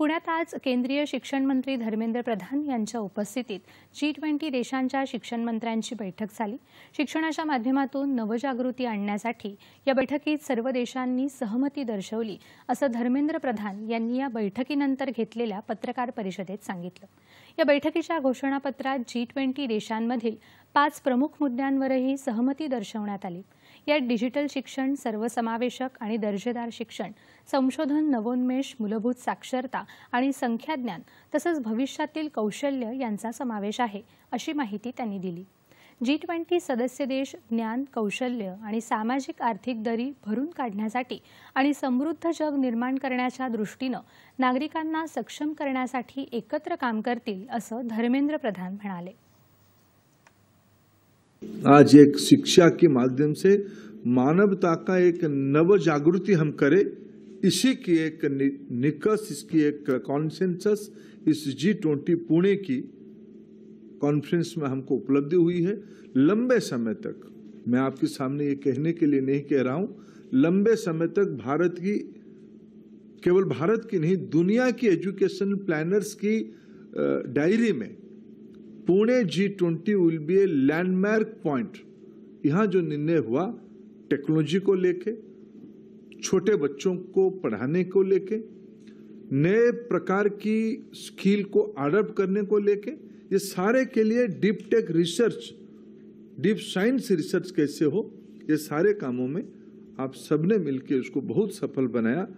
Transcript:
पुण्यात आज केंद्रीय शिक्षण मंत्री धर्मेंद्र प्रधान यांच्या उपस्थितीत जी ट्वेंटी देशांच्या शिक्षण मंत्र्यांची बैठक झाली शिक्षणाच्या माध्यमातून नवजागृती आणण्यासाठी या बैठकीत सर्व देशांनी सहमती दर्शवली असं धर्मेंद्र प्रधान यांनी या बैठकीनंतर घेतलेल्या पत्रकार परिषदेत सांगितलं या बैठकीच्या घोषणापत्रात जी ट्वेंटी देशांमधील पाच प्रमुख मुद्द्यांवरही सहमती दर्शवण्यात आली या डिजिटल शिक्षण सर्वसमावेशक आणि दर्जेदार शिक्षण संशोधन नवोन्मेष मूलभूत साक्षरता आणि संख्याज्ञान तसंच भविष्यातील कौशल्य यांचा समावेश आहे अशी माहिती त्यांनी दिली जी ट्वेंटी सदस्य देश ज्ञान कौशल्य आणि सामाजिक आर्थिक दरी भरून काढण्यासाठी आणि समृद्ध जग निर्माण करण्याच्या दृष्टीनं नागरिकांना सक्षम करण्यासाठी एकत्र काम करतील असं धर्मेंद्र प्रधान म्हणाले आज एक शिक्षा के माध्यम से मानवता का एक नव जागृति हम करें इसी की एक निकस इसकी एक कॉन्सेंसस इस जी ट्वेंटी पुणे की कॉन्फ्रेंस में हमको उपलब्धि हुई है लंबे समय तक मैं आपके सामने ये कहने के लिए नहीं कह रहा हूं लंबे समय तक भारत की केवल भारत की नहीं दुनिया की एजुकेशन प्लानर्स की डायरी में Pune G twenty will be a landmark point यहाँ जो निर्णय हुआ टेक्नोलॉजी को लेके छोटे बच्चों को पढ़ाने को लेके नए प्रकार की स्किल को अडप्ट करने को लेके ये सारे के लिए deep tech research deep science research कैसे हो ये सारे कामों में आप सबने मिलकर उसको बहुत सफल बनाया